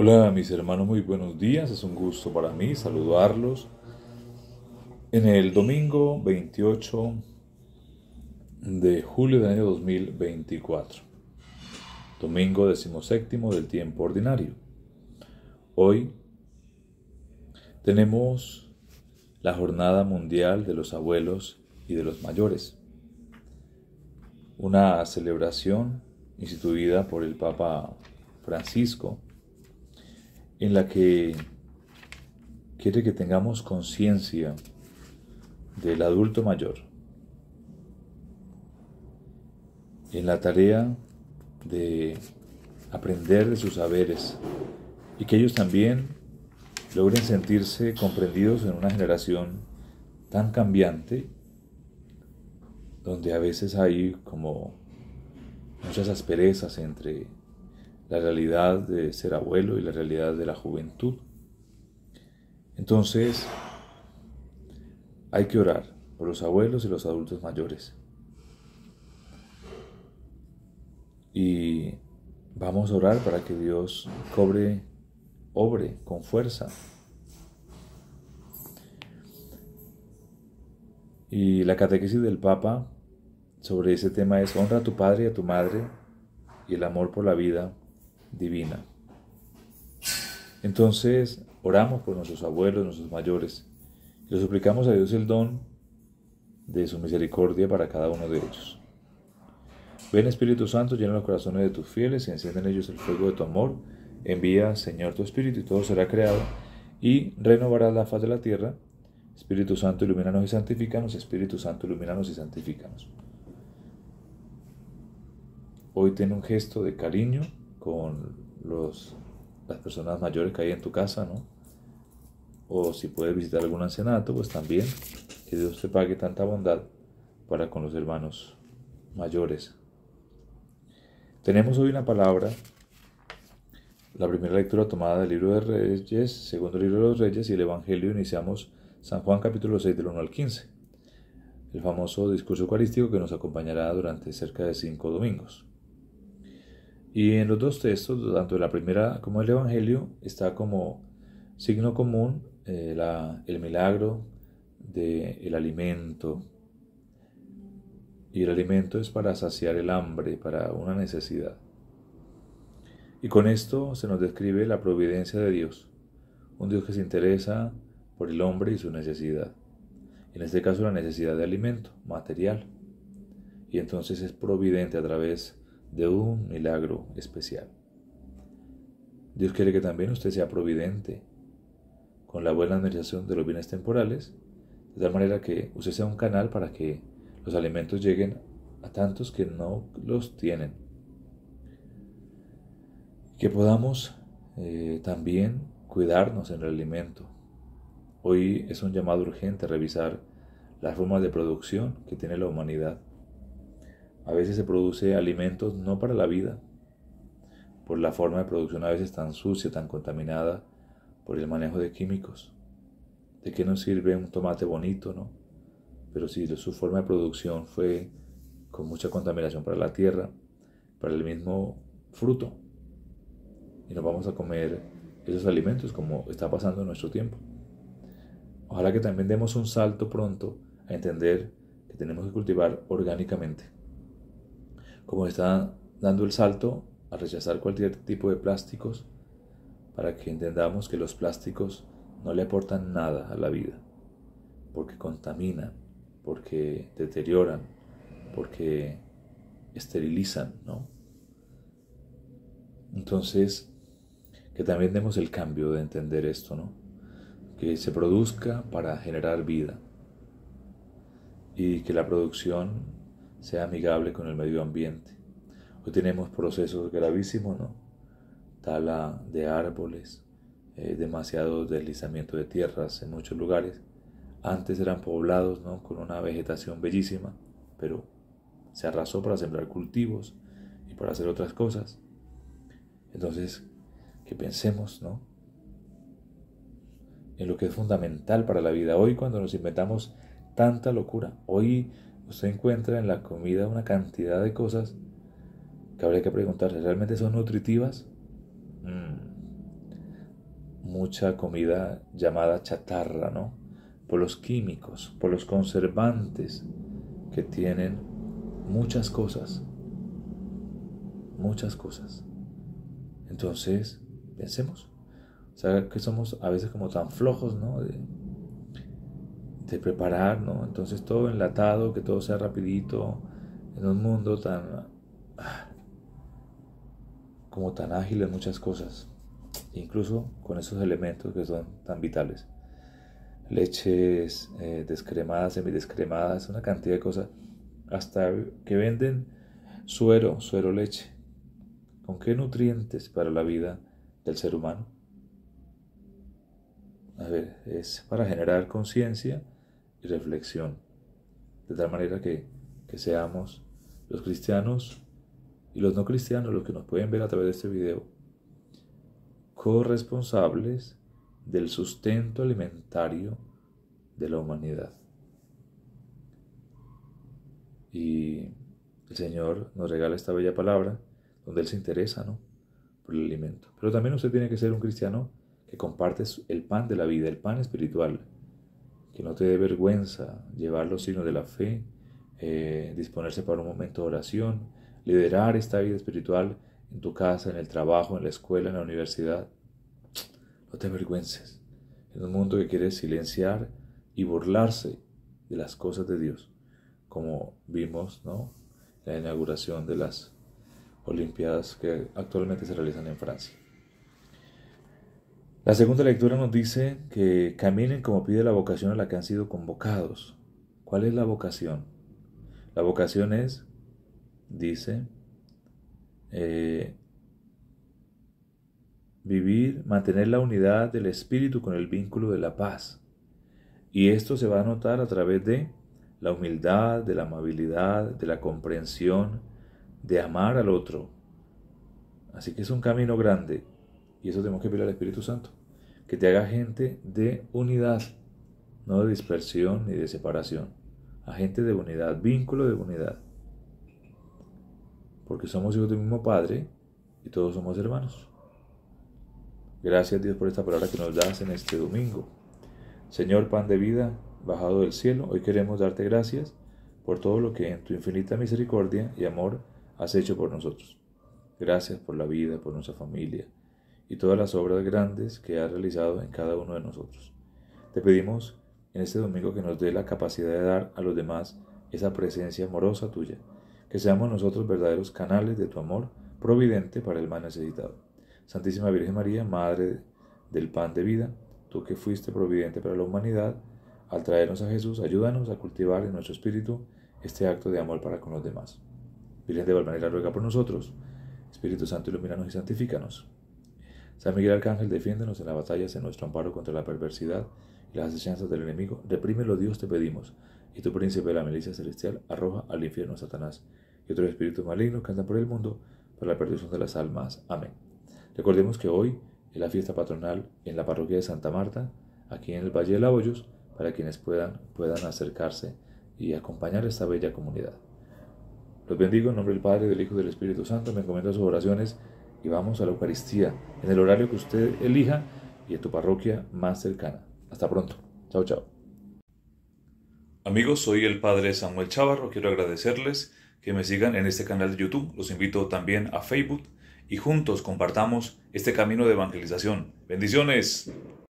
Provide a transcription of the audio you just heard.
Hola mis hermanos, muy buenos días. Es un gusto para mí saludarlos en el domingo 28 de julio del año 2024. Domingo decimoséptimo del tiempo ordinario. Hoy tenemos la Jornada Mundial de los Abuelos y de los Mayores. Una celebración instituida por el Papa Francisco en la que quiere que tengamos conciencia del adulto mayor en la tarea de aprender de sus saberes y que ellos también logren sentirse comprendidos en una generación tan cambiante donde a veces hay como muchas asperezas entre la realidad de ser abuelo y la realidad de la juventud. Entonces, hay que orar por los abuelos y los adultos mayores. Y vamos a orar para que Dios cobre, obre con fuerza. Y la catequesis del Papa sobre ese tema es honra a tu padre y a tu madre y el amor por la vida divina. Entonces oramos por nuestros abuelos, nuestros mayores, y le suplicamos a Dios el don de su misericordia para cada uno de ellos. Ven Espíritu Santo, llena los corazones de tus fieles y enciende en ellos el fuego de tu amor. Envía, Señor, tu Espíritu y todo será creado y renovarás la faz de la tierra. Espíritu Santo, ilumínanos y santificanos. Espíritu Santo, ilumínanos y santifícanos. Hoy ten un gesto de cariño con las personas mayores que hay en tu casa, ¿no? O si puedes visitar algún ancianato, pues también que Dios te pague tanta bondad para con los hermanos mayores. Tenemos hoy una palabra, la primera lectura tomada del libro de Reyes, segundo libro de los Reyes y el Evangelio, iniciamos San Juan capítulo 6 del 1 al 15, el famoso discurso eucarístico que nos acompañará durante cerca de cinco domingos. Y en los dos textos, tanto la primera como el Evangelio, está como signo común eh, el milagro del el alimento. Y el alimento es para saciar el hambre, para una necesidad. Y con esto se nos describe la providencia de Dios, un Dios que se interesa por el hombre y su necesidad. En este caso la necesidad de alimento material. Y entonces es providente a través de un milagro especial. Dios quiere que también usted sea providente con la buena administración de los bienes temporales, de tal manera que usted sea un canal para que los alimentos lleguen a tantos que no los tienen. Que podamos eh, también cuidarnos en el alimento. Hoy es un llamado urgente a revisar las formas de producción que tiene la humanidad a veces se produce alimentos no para la vida, por la forma de producción a veces tan sucia, tan contaminada, por el manejo de químicos. ¿De qué nos sirve un tomate bonito, no? Pero si su forma de producción fue con mucha contaminación para la tierra, para el mismo fruto, y nos vamos a comer esos alimentos como está pasando en nuestro tiempo. Ojalá que también demos un salto pronto a entender que tenemos que cultivar orgánicamente como está dando el salto a rechazar cualquier tipo de plásticos para que entendamos que los plásticos no le aportan nada a la vida, porque contaminan, porque deterioran, porque esterilizan, ¿no? Entonces, que también demos el cambio de entender esto, ¿no? Que se produzca para generar vida y que la producción sea amigable con el medio ambiente. Hoy tenemos procesos gravísimos, ¿no? Tala de árboles, eh, demasiado deslizamiento de tierras en muchos lugares. Antes eran poblados, ¿no? Con una vegetación bellísima, pero se arrasó para sembrar cultivos y para hacer otras cosas. Entonces, que pensemos, ¿no? En lo que es fundamental para la vida. Hoy cuando nos inventamos tanta locura, hoy usted encuentra en la comida una cantidad de cosas que habría que preguntarse, ¿realmente son nutritivas? Mm. Mucha comida llamada chatarra, ¿no? Por los químicos, por los conservantes que tienen muchas cosas. Muchas cosas. Entonces, pensemos. O sea, que somos a veces como tan flojos, ¿no? ...de preparar, ¿no? Entonces todo enlatado, que todo sea rapidito, en un mundo tan... Ah, como tan ágil en muchas cosas, incluso con esos elementos que son tan vitales. Leches eh, descremadas, semidescremadas, una cantidad de cosas, hasta que venden suero, suero leche. ¿Con qué nutrientes para la vida del ser humano? A ver, es para generar conciencia y reflexión, de tal manera que, que seamos los cristianos y los no cristianos, los que nos pueden ver a través de este video, corresponsables del sustento alimentario de la humanidad. Y el Señor nos regala esta bella palabra donde Él se interesa ¿no? por el alimento. Pero también usted tiene que ser un cristiano que comparte el pan de la vida, el pan espiritual, que no te dé vergüenza llevar los signos de la fe, eh, disponerse para un momento de oración, liderar esta vida espiritual en tu casa, en el trabajo, en la escuela, en la universidad. No te avergüences. En un mundo que quiere silenciar y burlarse de las cosas de Dios, como vimos ¿no? la inauguración de las Olimpiadas que actualmente se realizan en Francia. La segunda lectura nos dice que caminen como pide la vocación a la que han sido convocados. ¿Cuál es la vocación? La vocación es, dice, eh, vivir, mantener la unidad del espíritu con el vínculo de la paz. Y esto se va a notar a través de la humildad, de la amabilidad, de la comprensión, de amar al otro. Así que es un camino grande y eso tenemos que pedir al Espíritu Santo que te haga gente de unidad, no de dispersión ni de separación. A gente de unidad, vínculo de unidad. Porque somos hijos del mismo Padre y todos somos hermanos. Gracias Dios por esta palabra que nos das en este domingo. Señor, pan de vida, bajado del cielo, hoy queremos darte gracias por todo lo que en tu infinita misericordia y amor has hecho por nosotros. Gracias por la vida, por nuestra familia, y todas las obras grandes que has realizado en cada uno de nosotros. Te pedimos en este domingo que nos dé la capacidad de dar a los demás esa presencia amorosa tuya, que seamos nosotros verdaderos canales de tu amor providente para el más necesitado. Santísima Virgen María, Madre del Pan de Vida, tú que fuiste providente para la humanidad, al traernos a Jesús, ayúdanos a cultivar en nuestro espíritu este acto de amor para con los demás. Virgen de Valmanera ruega por nosotros. Espíritu Santo, ilumínanos y santifícanos. San Miguel Arcángel, defiéndenos en la batallas en nuestro amparo contra la perversidad y las asechanzas del enemigo. Reprime lo Dios, te pedimos. Y tu príncipe de la milicia celestial arroja al infierno a Satanás y otros espíritus malignos que andan por el mundo para la perdición de las almas. Amén. Recordemos que hoy es la fiesta patronal en la parroquia de Santa Marta, aquí en el Valle de la para quienes puedan, puedan acercarse y acompañar esta bella comunidad. Los bendigo en nombre del Padre, del Hijo y del Espíritu Santo. Me encomiendo sus oraciones y vamos a la Eucaristía en el horario que usted elija y en tu parroquia más cercana. Hasta pronto. Chao, chao. Amigos, soy el Padre Samuel Chavarro. Quiero agradecerles que me sigan en este canal de YouTube. Los invito también a Facebook y juntos compartamos este camino de evangelización. Bendiciones.